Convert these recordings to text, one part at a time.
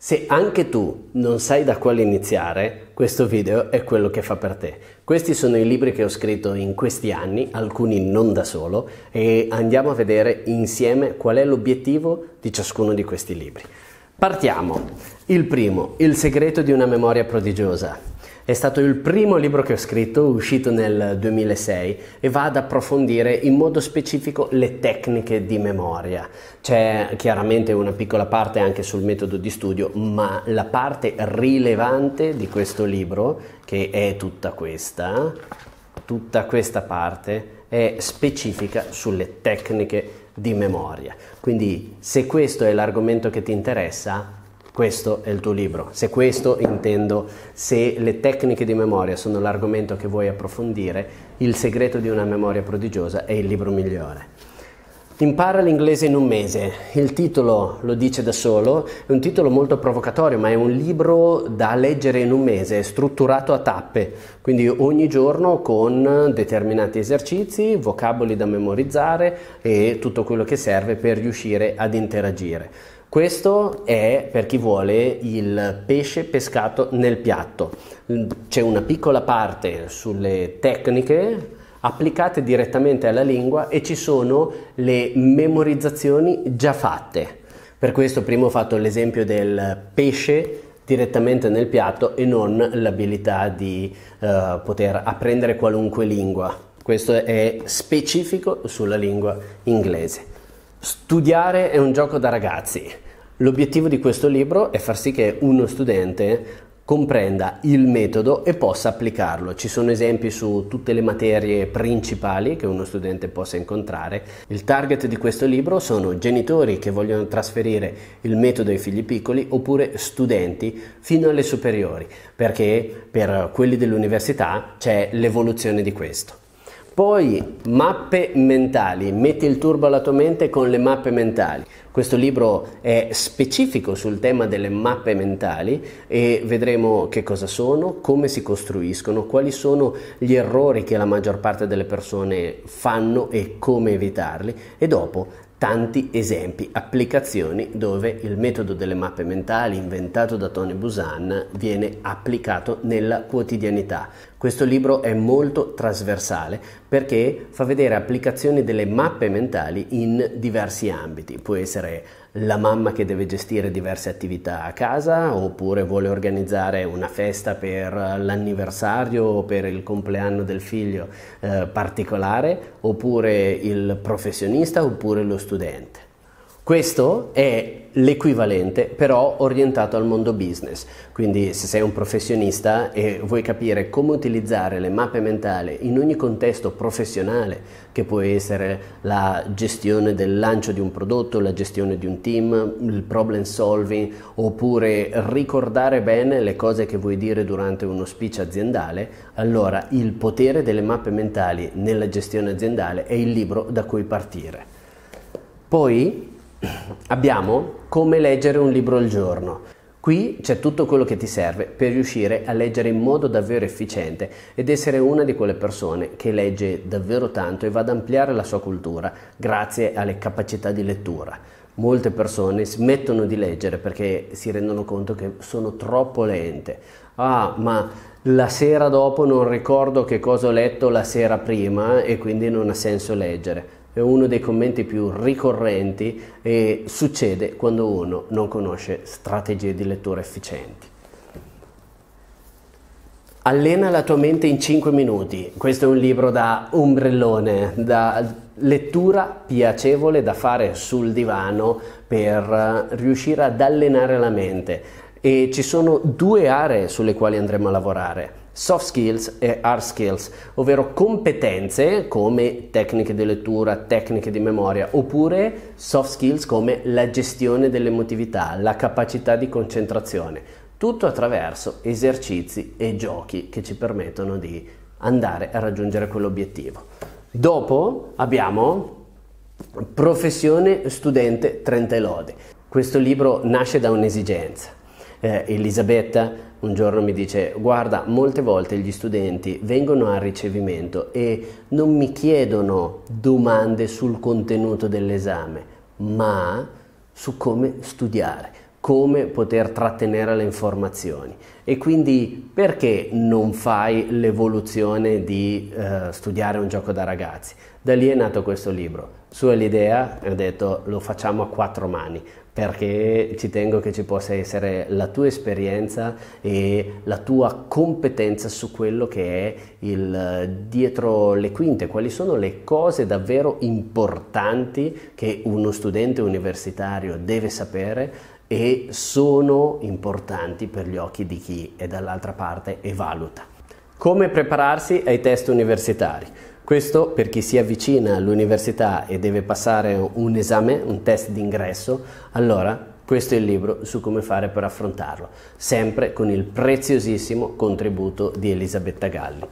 Se anche tu non sai da quale iniziare, questo video è quello che fa per te. Questi sono i libri che ho scritto in questi anni, alcuni non da solo, e andiamo a vedere insieme qual è l'obiettivo di ciascuno di questi libri. Partiamo. Il primo, Il segreto di una memoria prodigiosa. È stato il primo libro che ho scritto, uscito nel 2006, e va ad approfondire in modo specifico le tecniche di memoria. C'è chiaramente una piccola parte anche sul metodo di studio, ma la parte rilevante di questo libro, che è tutta questa, tutta questa parte, è specifica sulle tecniche di memoria. Quindi se questo è l'argomento che ti interessa, questo è il tuo libro. Se questo intendo, se le tecniche di memoria sono l'argomento che vuoi approfondire, il segreto di una memoria prodigiosa è il libro migliore. Impara l'inglese in un mese, il titolo lo dice da solo, è un titolo molto provocatorio, ma è un libro da leggere in un mese, strutturato a tappe, quindi ogni giorno con determinati esercizi, vocaboli da memorizzare e tutto quello che serve per riuscire ad interagire. Questo è per chi vuole il pesce pescato nel piatto. C'è una piccola parte sulle tecniche applicate direttamente alla lingua e ci sono le memorizzazioni già fatte. Per questo prima ho fatto l'esempio del pesce direttamente nel piatto e non l'abilità di eh, poter apprendere qualunque lingua. Questo è specifico sulla lingua inglese. Studiare è un gioco da ragazzi. L'obiettivo di questo libro è far sì che uno studente comprenda il metodo e possa applicarlo. Ci sono esempi su tutte le materie principali che uno studente possa incontrare. Il target di questo libro sono genitori che vogliono trasferire il metodo ai figli piccoli oppure studenti fino alle superiori, perché per quelli dell'università c'è l'evoluzione di questo. Poi mappe mentali, metti il turbo alla tua mente con le mappe mentali. Questo libro è specifico sul tema delle mappe mentali e vedremo che cosa sono, come si costruiscono, quali sono gli errori che la maggior parte delle persone fanno e come evitarli e dopo tanti esempi, applicazioni dove il metodo delle mappe mentali inventato da Tony Busan viene applicato nella quotidianità. Questo libro è molto trasversale perché fa vedere applicazioni delle mappe mentali in diversi ambiti, può essere la mamma che deve gestire diverse attività a casa oppure vuole organizzare una festa per l'anniversario o per il compleanno del figlio eh, particolare oppure il professionista oppure lo studente. Questo è l'equivalente però orientato al mondo business, quindi se sei un professionista e vuoi capire come utilizzare le mappe mentali in ogni contesto professionale, che può essere la gestione del lancio di un prodotto, la gestione di un team, il problem solving, oppure ricordare bene le cose che vuoi dire durante uno speech aziendale, allora il potere delle mappe mentali nella gestione aziendale è il libro da cui partire. Poi abbiamo come leggere un libro al giorno. Qui c'è tutto quello che ti serve per riuscire a leggere in modo davvero efficiente ed essere una di quelle persone che legge davvero tanto e va ad ampliare la sua cultura grazie alle capacità di lettura. Molte persone smettono di leggere perché si rendono conto che sono troppo lente. Ah, ma la sera dopo non ricordo che cosa ho letto la sera prima e quindi non ha senso leggere uno dei commenti più ricorrenti e succede quando uno non conosce strategie di lettura efficienti. Allena la tua mente in 5 minuti. Questo è un libro da ombrellone, da lettura piacevole da fare sul divano per eh, riuscire ad allenare la mente. E ci sono due aree sulle quali andremo a lavorare soft skills e hard skills, ovvero competenze come tecniche di lettura, tecniche di memoria, oppure soft skills come la gestione dell'emotività, la capacità di concentrazione, tutto attraverso esercizi e giochi che ci permettono di andare a raggiungere quell'obiettivo. Dopo abbiamo Professione studente Trente Lode. Questo libro nasce da un'esigenza. Eh, Elisabetta un giorno mi dice guarda molte volte gli studenti vengono al ricevimento e non mi chiedono domande sul contenuto dell'esame ma su come studiare come poter trattenere le informazioni e quindi perché non fai l'evoluzione di eh, studiare un gioco da ragazzi da lì è nato questo libro su è l'idea ho detto lo facciamo a quattro mani perché ci tengo che ci possa essere la tua esperienza e la tua competenza su quello che è il dietro le quinte, quali sono le cose davvero importanti che uno studente universitario deve sapere e sono importanti per gli occhi di chi è dall'altra parte e valuta. Come prepararsi ai test universitari? Questo per chi si avvicina all'università e deve passare un esame, un test d'ingresso, allora questo è il libro su come fare per affrontarlo, sempre con il preziosissimo contributo di Elisabetta Galli.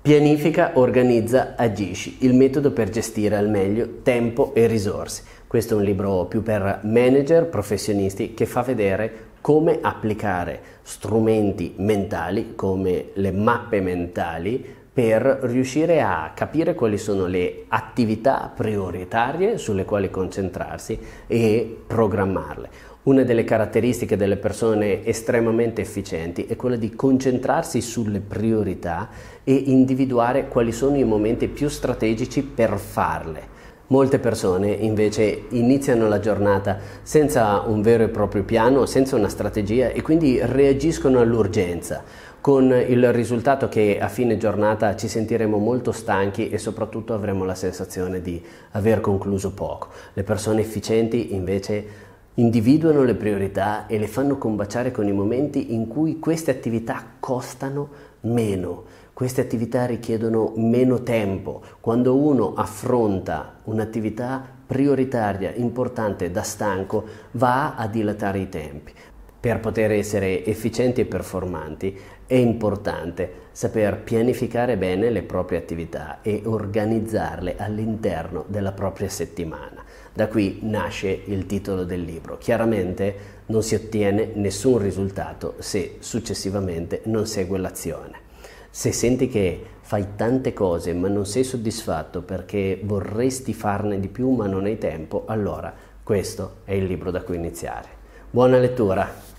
Pianifica, organizza, agisci, il metodo per gestire al meglio tempo e risorse. Questo è un libro più per manager, professionisti, che fa vedere come applicare strumenti mentali come le mappe mentali per riuscire a capire quali sono le attività prioritarie sulle quali concentrarsi e programmarle. Una delle caratteristiche delle persone estremamente efficienti è quella di concentrarsi sulle priorità e individuare quali sono i momenti più strategici per farle. Molte persone invece iniziano la giornata senza un vero e proprio piano, senza una strategia e quindi reagiscono all'urgenza, con il risultato che a fine giornata ci sentiremo molto stanchi e soprattutto avremo la sensazione di aver concluso poco. Le persone efficienti invece individuano le priorità e le fanno combaciare con i momenti in cui queste attività costano meno queste attività richiedono meno tempo. Quando uno affronta un'attività prioritaria, importante, da stanco, va a dilatare i tempi. Per poter essere efficienti e performanti è importante saper pianificare bene le proprie attività e organizzarle all'interno della propria settimana. Da qui nasce il titolo del libro. Chiaramente non si ottiene nessun risultato se successivamente non segue l'azione. Se senti che fai tante cose ma non sei soddisfatto perché vorresti farne di più ma non hai tempo, allora questo è il libro da cui iniziare. Buona lettura!